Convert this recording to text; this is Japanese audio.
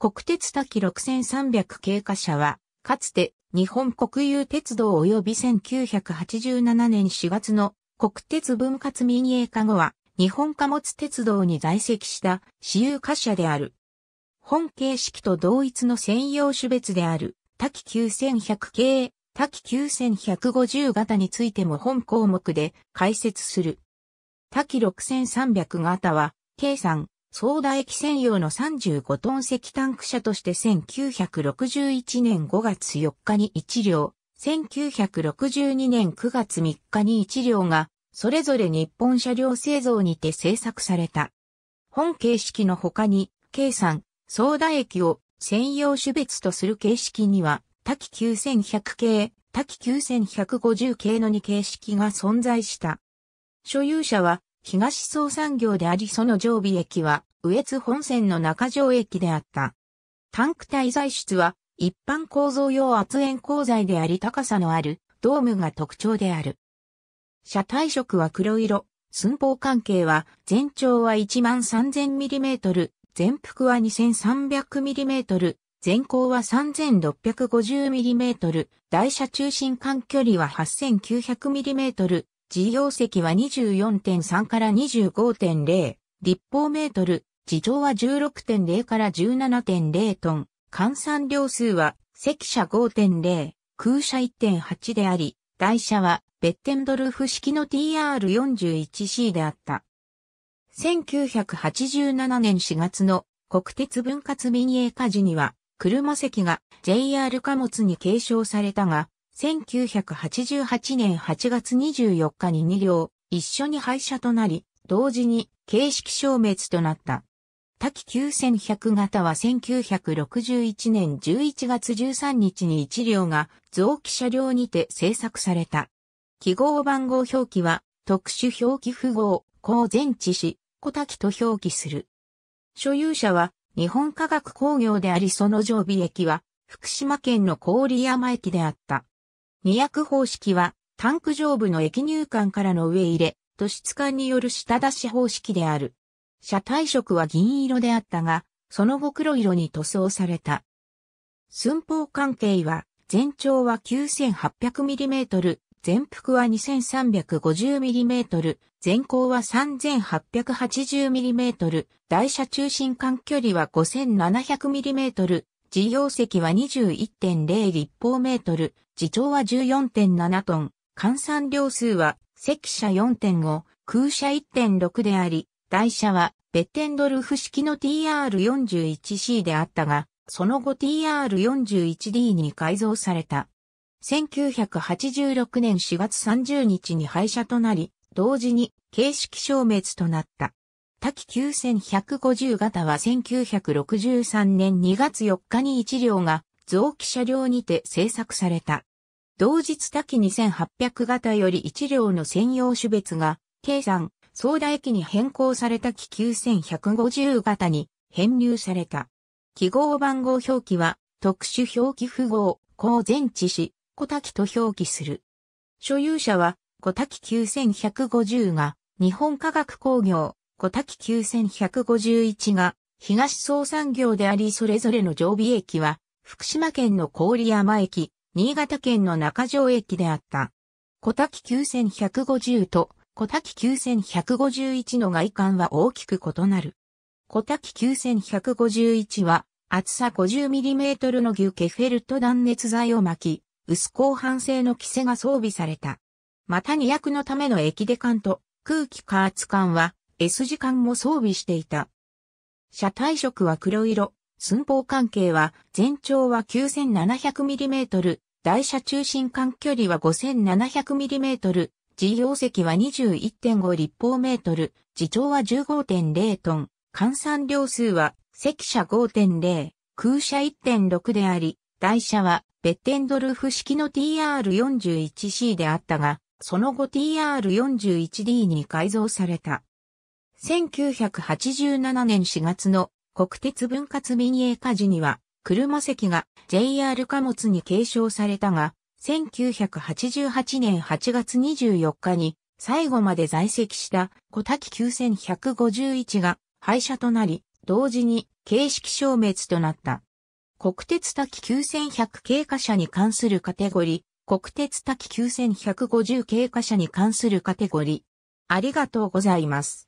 国鉄多6300経過車は、かつて日本国有鉄道及び1987年4月の国鉄分割民営化後は日本貨物鉄道に在籍した私有貨車である。本形式と同一の専用種別である多9100系、多9150型についても本項目で解説する。多6300型は、計算、ソーダ液専用の35トン石タンク車として1961年5月4日に1両、1962年9月3日に1両が、それぞれ日本車両製造にて製作された。本形式の他に、計算、ソーダ液を専用種別とする形式には、多機9100系、多機9150系の2形式が存在した。所有者は東総産業でありその常備駅は、上越本線の中城駅であった。タンク滞在室は、一般構造用圧煙鋼材であり高さのある、ドームが特徴である。車体色は黒色、寸法関係は、全長は 13000mm、全幅は 2300mm、全高は 3650mm、台車中心間距離は 8900mm、事業積は24.3から25.0立方メートル、地上は16.0から17.0トン、換算量数は積車5.0、空車1.8であり、台車はベッテンドルフ式の TR41C であった。1987年4月の国鉄分割民営化時には、車席が JR 貨物に継承されたが、1988年8月24日に2両、一緒に廃車となり、同時に形式消滅となった。滝9100型は1961年11月13日に1両が臓器車両にて製作された。記号番号表記は特殊表記符号、高前置詞、小滝と表記する。所有者は日本科学工業でありその常備駅は福島県の郡山駅であった。二役方式は、タンク上部の液入管からの上入れ、と質管による下出し方式である。車体色は銀色であったが、その後黒色に塗装された。寸法関係は、全長は 9800mm、全幅は 2350mm、全高は 3880mm、台車中心間距離は 5700mm、事業席は21.0立方メートル、自長は14.7トン、換算量数は、積車4.5、空車1.6であり、台車は、ベッテンドルフ式の TR41C であったが、その後 TR41D に改造された。1986年4月30日に廃車となり、同時に形式消滅となった。滝9150型は1963年2月4日に1両が臓器車両にて製作された。同日滝2800型より1両の専用種別が、計算、総談駅に変更された機9150型に編入された。記号番号表記は特殊表記符号、高前置し、小滝と表記する。所有者は小滝9150が日本科学工業小滝9151が東総産業でありそれぞれの常備駅は福島県の郡山駅、新潟県の中条駅であった。小滝9150と小滝9151の外観は大きく異なる。小滝9151は厚さ 50mm の牛ケフェルト断熱材を巻き、薄鋼板製の規制が装備された。また2役のための駅デカンと空気加圧管は S 字間も装備していた。車体色は黒色、寸法関係は全長は 9700mm、台車中心間距離は 5700mm、自容積は21.5立方メートル、自重は15.0トン、換算量数は積車5.0、空車1.6であり、台車はベッテンドルフ式の TR41C であったが、その後 TR41D に改造された。1987年4月の国鉄分割民営化時には、車席が JR 貨物に継承されたが、1988年8月24日に最後まで在籍した小滝9151が廃車となり、同時に形式消滅となった。国鉄滝9100経過車に関するカテゴリー、国鉄滝9150経過車に関するカテゴリー。ありがとうございます。